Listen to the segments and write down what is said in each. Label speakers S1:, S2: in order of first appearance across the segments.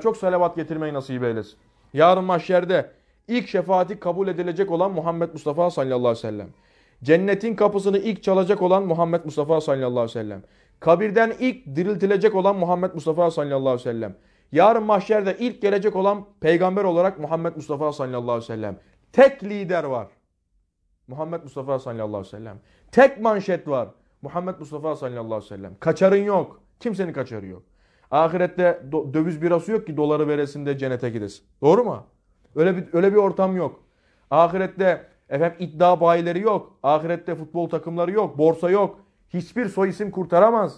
S1: Çok salavat getirmeyi nasip eylesin. Yarın mahşerde ilk şefaati kabul edilecek olan Muhammed Mustafa sallallahu aleyhi ve sellem. Cennetin kapısını ilk çalacak olan Muhammed Mustafa sallallahu aleyhi ve sellem. Kabirden ilk diriltilecek olan Muhammed Mustafa sallallahu aleyhi ve sellem. Yarın mahşerde ilk gelecek olan peygamber olarak Muhammed Mustafa sallallahu aleyhi ve sellem. Tek lider var. Muhammed Mustafa sallallahu aleyhi ve sellem. Tek manşet var. Muhammed Mustafa sallallahu aleyhi ve sellem. Kaçarın yok. Kimsenin kaçarı yok. Ahirette döviz birası yok ki doları veresin de cennete gidesin. Doğru mu? Öyle bir, öyle bir ortam yok. Ahirette efendim iddia bayileri yok. Ahirette futbol takımları yok. Borsa yok. Hiçbir soy isim kurtaramaz.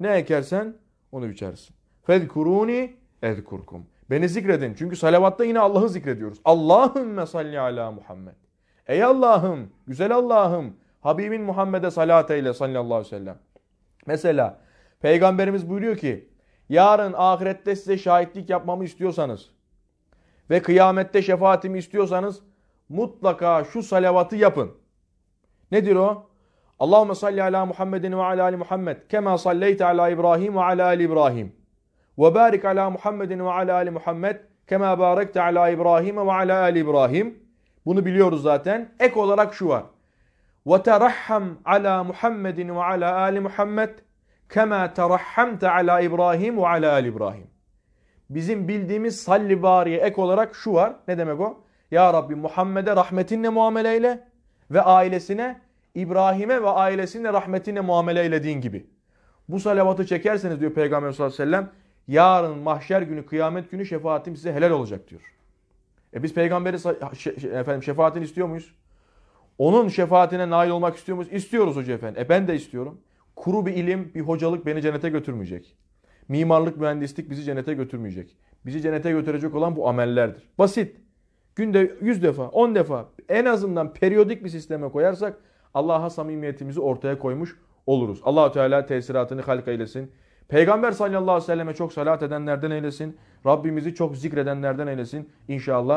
S1: Ne ekersen onu biçersin. Fedkuruni edkurkum. Beni zikredin. Çünkü salavatta yine Allah'ı zikrediyoruz. Allahümme salli ala Muhammed. Ey Allah'ım, güzel Allah'ım. Habibin Muhammed'e salat eyle sallallahu aleyhi ve sellem. Mesela peygamberimiz buyuruyor ki yarın ahirette size şahitlik yapmamı istiyorsanız ve kıyamette şefaatimi istiyorsanız mutlaka şu salavatı yapın. Nedir o? Allahumme salli ala Muhammedin ve ala ali Muhammed kema salleyte ala İbrahim ve ala ali İbrahim ve barik ala Muhammedin ve ala ali Muhammed kema barikte ala İbrahim ve ala ali İbrahim bunu biliyoruz zaten. Ek olarak şu var. Ve terahham ala Muhammedin ve ala ali Kema terahhamte ala İbrahim ve ala al İbrahim. Bizim bildiğimiz salli bariye ek olarak şu var. Ne demek o? Ya Rabbi Muhammed'e rahmetinle muamele ile ve ailesine İbrahim'e ve ailesine rahmetinle muamele eylediğin gibi. Bu salavatı çekerseniz diyor Peygamber sallallahu aleyhi ve sellem yarın mahşer günü kıyamet günü şefaatim size helal olacak diyor. E biz peygamberi efendim şefaatini istiyor muyuz? Onun şefaatine nail olmak istiyor muyuz? İstiyoruz hoca Efendim. E ben de istiyorum. Kuru bir ilim, bir hocalık beni cennete götürmeyecek. Mimarlık, mühendislik bizi cennete götürmeyecek. Bizi cennete götürecek olan bu amellerdir. Basit. Günde 100 defa, 10 defa en azından periyodik bir sisteme koyarsak Allah'a samimiyetimizi ortaya koymuş oluruz. Allahu Teala tesiratını halka eylesin. Peygamber sallallahu aleyhi ve selleme çok salat edenlerden eylesin. Rabbimizi çok zikredenlerden eylesin. İnşallah.